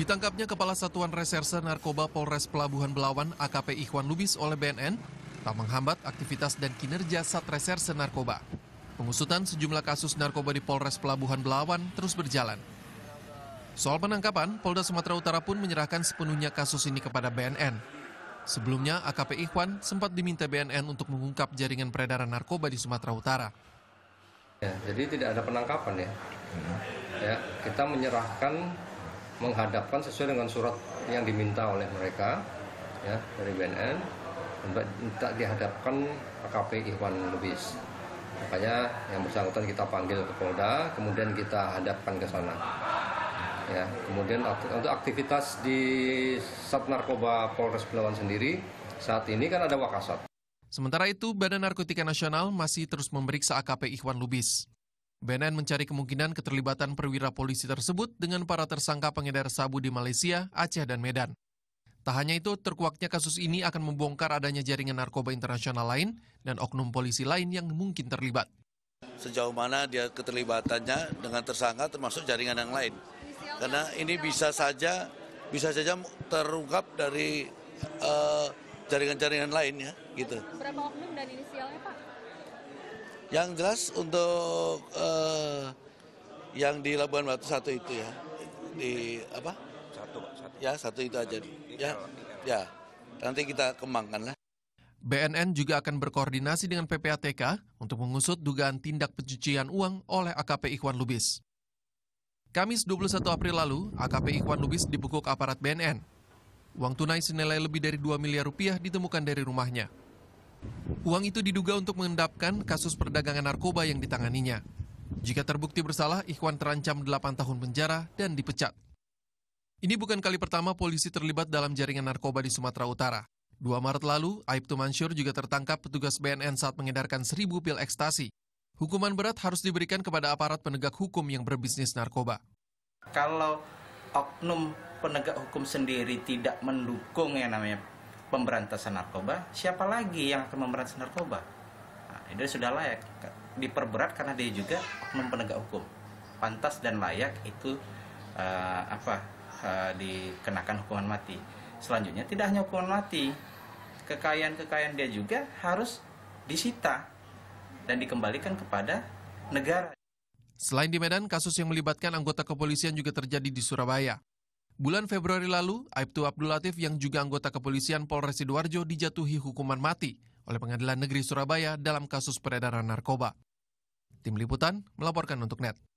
Ditangkapnya Kepala Satuan Reserse Narkoba Polres Pelabuhan Belawan AKP Ikhwan Lubis oleh BNN tak menghambat aktivitas dan kinerja satreserse Narkoba. Pengusutan sejumlah kasus narkoba di Polres Pelabuhan Belawan terus berjalan. Soal penangkapan, Polda Sumatera Utara pun menyerahkan sepenuhnya kasus ini kepada BNN. Sebelumnya, AKP Ikhwan sempat diminta BNN untuk mengungkap jaringan peredaran narkoba di Sumatera Utara. Ya, jadi tidak ada penangkapan ya. Ya, kita menyerahkan menghadapkan sesuai dengan surat yang diminta oleh mereka ya dari BNN minta dihadapkan AKP Ikhwan Lubis makanya yang bersangkutan kita panggil ke Polda kemudian kita hadapkan ke sana ya kemudian untuk aktivitas di Sat Narkoba Polres Belawan sendiri saat ini kan ada Wakasat Sementara itu, Badan Narkotika Nasional masih terus memeriksa AKP Ikhwan Lubis. BNN mencari kemungkinan keterlibatan perwira polisi tersebut dengan para tersangka pengedar sabu di Malaysia, Aceh, dan Medan. Tak hanya itu, terkuaknya kasus ini akan membongkar adanya jaringan narkoba internasional lain dan oknum polisi lain yang mungkin terlibat. Sejauh mana dia keterlibatannya dengan tersangka termasuk jaringan yang lain. Karena ini bisa saja bisa saja terungkap dari eh, jaringan-jaringan uh, lain ya, gitu. Berapa oknum dan inisialnya Pak? Yang jelas untuk uh, yang di Labuan Batu satu itu ya di apa? Satu, satu. Ya satu itu aja. Ya, ya. Nanti kita kembangkan lah. BNN juga akan berkoordinasi dengan PPATK untuk mengusut dugaan tindak pencucian uang oleh AKP Ikhwan Lubis. Kamis 21 April lalu, AKP Ikhwan Lubis dibekuk aparat BNN. Uang tunai senilai lebih dari 2 miliar rupiah ditemukan dari rumahnya. Uang itu diduga untuk mengendapkan kasus perdagangan narkoba yang ditanganinya. Jika terbukti bersalah, Ikhwan terancam 8 tahun penjara dan dipecat. Ini bukan kali pertama polisi terlibat dalam jaringan narkoba di Sumatera Utara. 2 Maret lalu, Aibtu Mansur juga tertangkap petugas BNN saat mengedarkan 1000 pil ekstasi. Hukuman berat harus diberikan kepada aparat penegak hukum yang berbisnis narkoba. Kalau oknum penegak hukum sendiri tidak mendukung yang namanya pemberantasan narkoba, siapa lagi yang akan memberantas narkoba? Nah, sudah layak diperberat karena dia juga oknum penegak hukum. Pantas dan layak itu uh, apa uh, dikenakan hukuman mati. Selanjutnya tidak hanya hukuman mati, kekayaan-kekayaan dia juga harus disita dan dikembalikan kepada negara. Selain di Medan, kasus yang melibatkan anggota kepolisian juga terjadi di Surabaya. Bulan Februari lalu, Aibtu Abdul Latif yang juga anggota kepolisian Polres Sidoarjo dijatuhi hukuman mati oleh Pengadilan Negeri Surabaya dalam kasus peredaran narkoba. Tim Liputan melaporkan untuk NET.